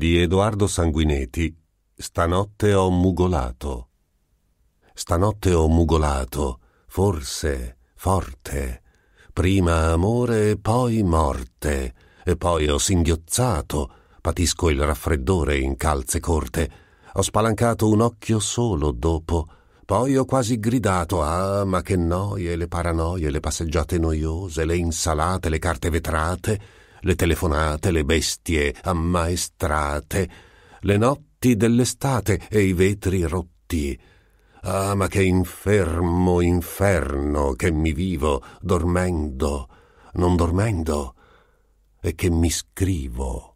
di Edoardo Sanguinetti Stanotte ho mugolato. Stanotte ho mugolato, forse, forte, prima amore e poi morte, e poi ho singhiozzato, patisco il raffreddore in calze corte, ho spalancato un occhio solo dopo, poi ho quasi gridato, ah, ma che noie, le paranoie, le passeggiate noiose, le insalate, le carte vetrate, le telefonate, le bestie ammaestrate, le notti dell'estate e i vetri rotti. Ah, ma che infermo inferno che mi vivo dormendo, non dormendo, e che mi scrivo.